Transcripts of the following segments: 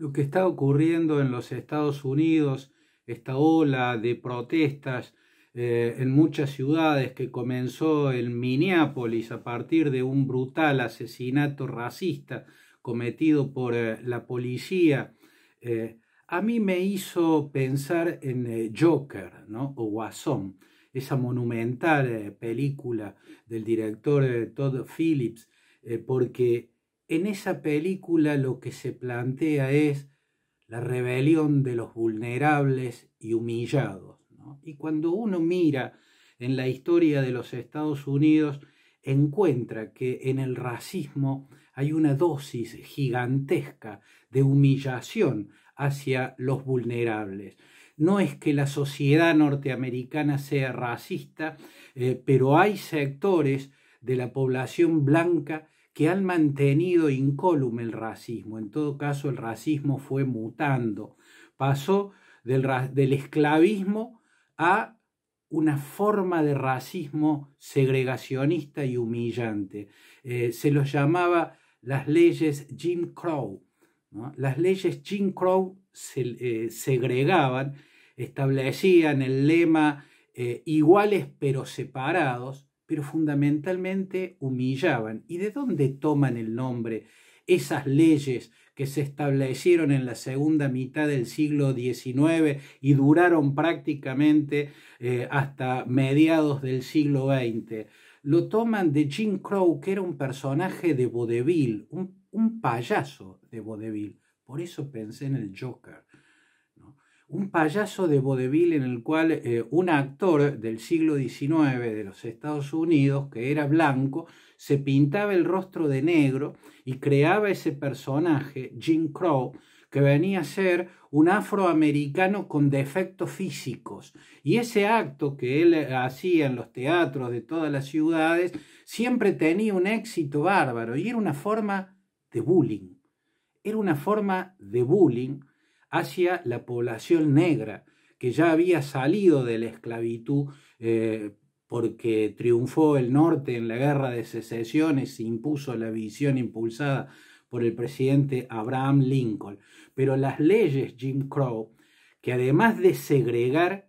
lo que está ocurriendo en los Estados Unidos, esta ola de protestas eh, en muchas ciudades que comenzó en Minneapolis a partir de un brutal asesinato racista cometido por eh, la policía, eh, a mí me hizo pensar en Joker ¿no? o Guasón, esa monumental película del director Todd Phillips, porque en esa película lo que se plantea es la rebelión de los vulnerables y humillados. Y cuando uno mira en la historia de los Estados Unidos, encuentra que en el racismo hay una dosis gigantesca de humillación hacia los vulnerables. No es que la sociedad norteamericana sea racista, eh, pero hay sectores de la población blanca que han mantenido incólume el racismo. En todo caso, el racismo fue mutando. Pasó del, esclavismo a una forma de racismo segregacionista y humillante. Eh, se los llamaba las leyes Jim Crow. Las leyes Jim Crow se, eh, segregaban, establecían el lema eh, iguales pero separados, pero fundamentalmente humillaban. ¿Y de dónde toman el nombre esas leyes que se establecieron en la segunda mitad del siglo XIX y duraron prácticamente eh, hasta mediados del siglo XX? Lo toman de Jim Crow, que era un personaje de vodevil, un, un payaso de vodevil. Por eso pensé en el Joker un payaso de vodevil en el cual eh, un actor del siglo XIX de los Estados Unidos, que era blanco, se pintaba el rostro de negro y creaba ese personaje, Jim Crow, que venía a ser un afroamericano con defectos físicos. Y ese acto que él eh, hacía en los teatros de todas las ciudades siempre tenía un éxito bárbaro y era una forma de bullying. Era una forma de bullying hacia la población negra, que ya había salido de la esclavitud eh, porque triunfó el norte en la guerra de secesiones, se impuso la visión impulsada por el presidente Abraham Lincoln. Pero las leyes Jim Crow, que además de segregar,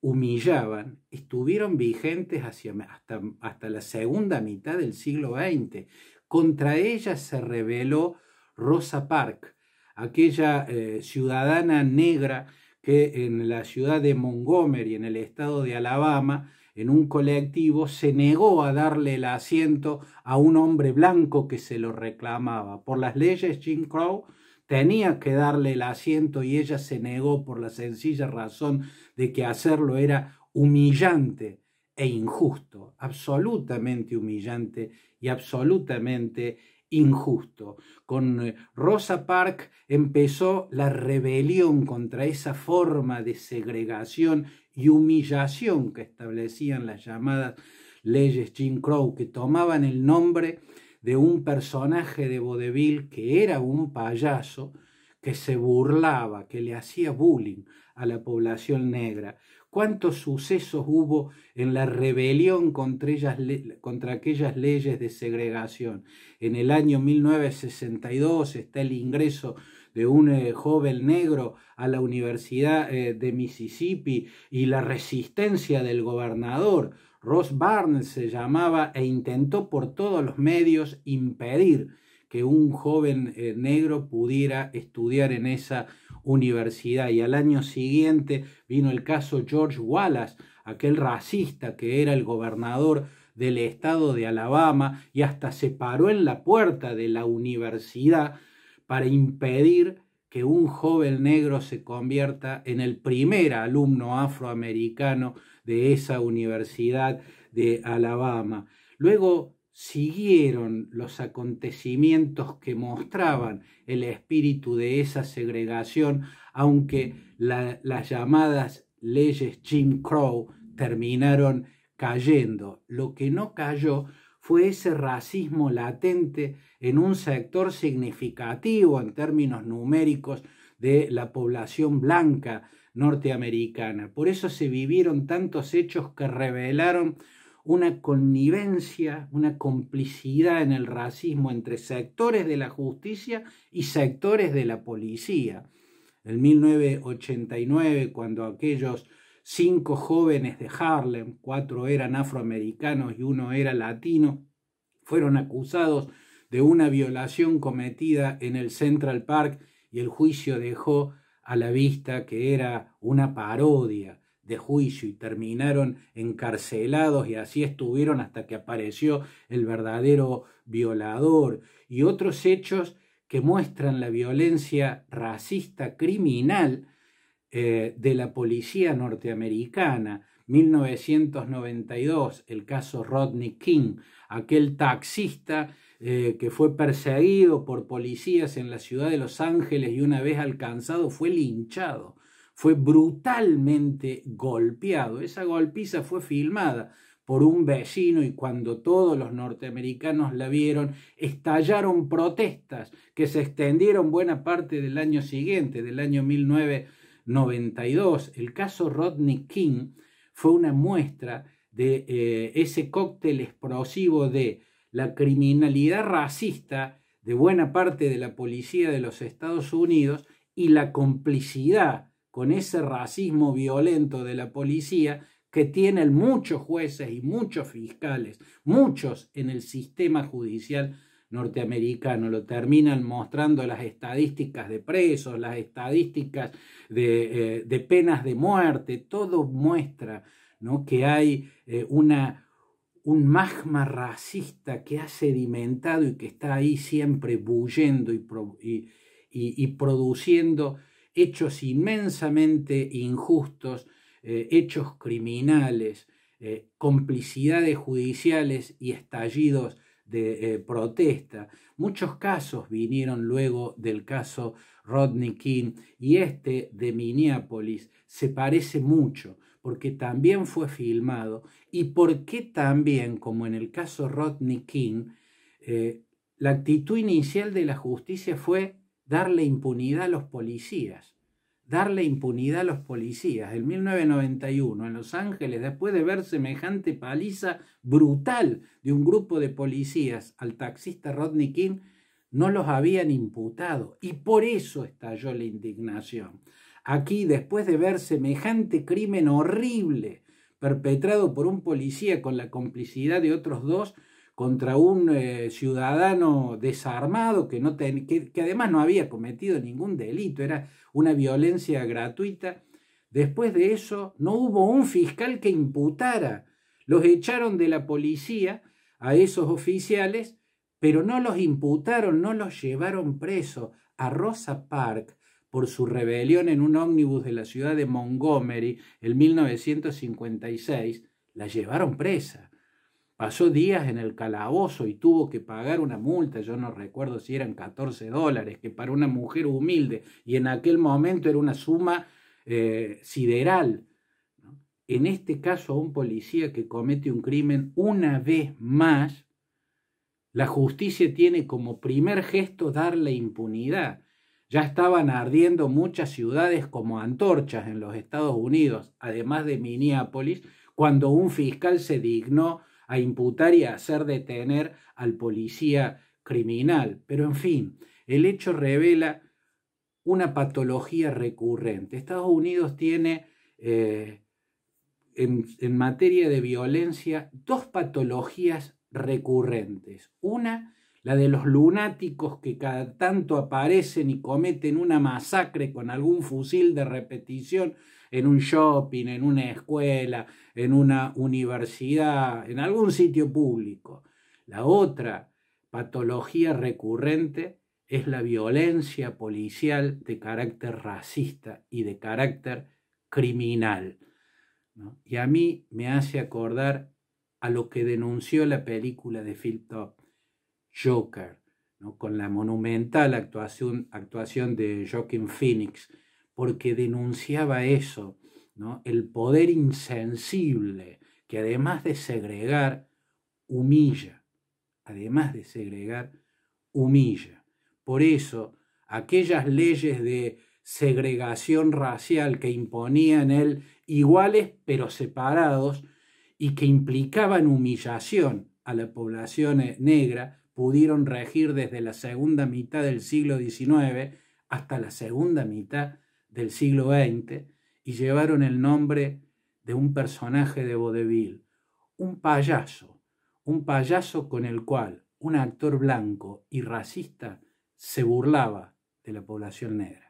humillaban, estuvieron vigentes hasta, hasta la segunda mitad del siglo XX. Contra ellas se rebeló Rosa Parks, aquella eh, ciudadana negra que en la ciudad de Montgomery, en el estado de Alabama, en un colectivo, se negó a darle el asiento a un hombre blanco que se lo reclamaba. Por las leyes Jim Crow tenía que darle el asiento y ella se negó por la sencilla razón de que hacerlo era humillante e injusto, absolutamente humillante y absolutamente injusto. Con eh, Rosa Park empezó la rebelión contra esa forma de segregación y humillación que establecían las llamadas leyes Jim Crow, que tomaban el nombre de un personaje de vodevil que era un payaso que se burlaba, que le hacía bullying a la población negra, cuántos sucesos hubo en la rebelión contra, aquellas leyes de segregación. En el año 1962 está el ingreso de un eh, joven negro a la Universidad eh, de Mississippi y la resistencia del gobernador. Ross Barnes se llamaba e intentó por todos los medios impedir que un joven eh, negro pudiera estudiar en esa universidad universidad y al año siguiente vino el caso George Wallace, aquel racista que era el gobernador del estado de Alabama y hasta se paró en la puerta de la universidad para impedir que un joven negro se convierta en el primer alumno afroamericano de esa universidad de Alabama. Luego siguieron los acontecimientos que mostraban el espíritu de esa segregación, aunque las llamadas leyes Jim Crow terminaron cayendo. Lo que no cayó fue ese racismo latente en un sector significativo en términos numéricos de la población blanca norteamericana. Por eso se vivieron tantos hechos que revelaron una connivencia, una complicidad en el racismo entre sectores de la justicia y sectores de la policía. En 1989, cuando aquellos cinco jóvenes de Harlem, cuatro eran afroamericanos y uno era latino, fueron acusados de una violación cometida en el Central Park y el juicio dejó a la vista que era una parodia de juicio y terminaron encarcelados y así estuvieron hasta que apareció el verdadero violador y otros hechos que muestran la violencia racista criminal eh, de la policía norteamericana. 1992, el caso Rodney King, aquel taxista eh, que fue perseguido por policías en la ciudad de Los Ángeles y una vez alcanzado fue linchado fue brutalmente golpeado. Esa golpiza fue filmada por un vecino y cuando todos los norteamericanos la vieron, estallaron protestas que se extendieron buena parte del año siguiente, del año 1992. El caso Rodney King fue una muestra de eh, ese cóctel explosivo de la criminalidad racista de buena parte de la policía de los Estados Unidos y la complicidad con ese racismo violento de la policía que tienen muchos jueces y muchos fiscales, muchos en el sistema judicial norteamericano, lo terminan mostrando las estadísticas de presos, las estadísticas de, eh, penas de muerte, todo muestra ¿no? que hay eh, una, un magma racista que ha sedimentado y que está ahí siempre bullendo y produciendo hechos inmensamente injustos, eh, hechos criminales, eh, complicidades judiciales y estallidos de eh, protesta. Muchos casos vinieron luego del caso Rodney King y este de Minneapolis se parece mucho porque también fue filmado y porque también, como en el caso Rodney King, la actitud inicial de la justicia fue darle impunidad a los policías. Darle impunidad a los policías. En 1991, en Los Ángeles, después de ver semejante paliza brutal de un grupo de policías al taxista Rodney King, no los habían imputado y por eso estalló la indignación. Aquí, después de ver semejante crimen horrible perpetrado por un policía con la complicidad de otros dos, contra un eh, ciudadano desarmado que, no además no había cometido ningún delito, era una violencia gratuita. Después de eso no hubo un fiscal que imputara. Los echaron de la policía a esos oficiales, pero no los imputaron, no los llevaron preso. A Rosa Park, por su rebelión en un ómnibus de la ciudad de Montgomery en 1956, la llevaron presa pasó días en el calabozo y tuvo que pagar una multa, yo no recuerdo si eran 14 dólares, que para una mujer humilde y en aquel momento era una suma eh, sideral. En este caso, a un policía que comete un crimen una vez más, la justicia tiene como primer gesto darle impunidad. Ya estaban ardiendo muchas ciudades como antorchas en los Estados Unidos, además de Minneapolis, cuando un fiscal se dignó a imputar y a hacer detener al policía criminal. Pero en fin, el hecho revela una patología recurrente. Estados Unidos tiene eh, en, en materia de violencia dos patologías recurrentes. Una la de los lunáticos que cada tanto aparecen y cometen una masacre con algún fusil de repetición en un shopping, en una escuela, en una universidad, en algún sitio público. La otra patología recurrente es la violencia policial de carácter racista y de carácter criminal. Y a mí me hace acordar a lo que denunció la película de Phil Top Joker, ¿no? con la monumental actuación, actuación de Joaquin Phoenix, porque denunciaba eso, ¿no? el poder insensible que además de segregar, humilla, además de segregar, humilla. Por eso, aquellas leyes de segregación racial que imponían él iguales pero separados y que implicaban humillación a la población eh, negra, pudieron regir desde la segunda mitad del siglo XIX hasta la segunda mitad del siglo XX y llevaron el nombre de un personaje de vodevil, un payaso, un payaso con el cual un actor blanco y racista se burlaba de la población negra.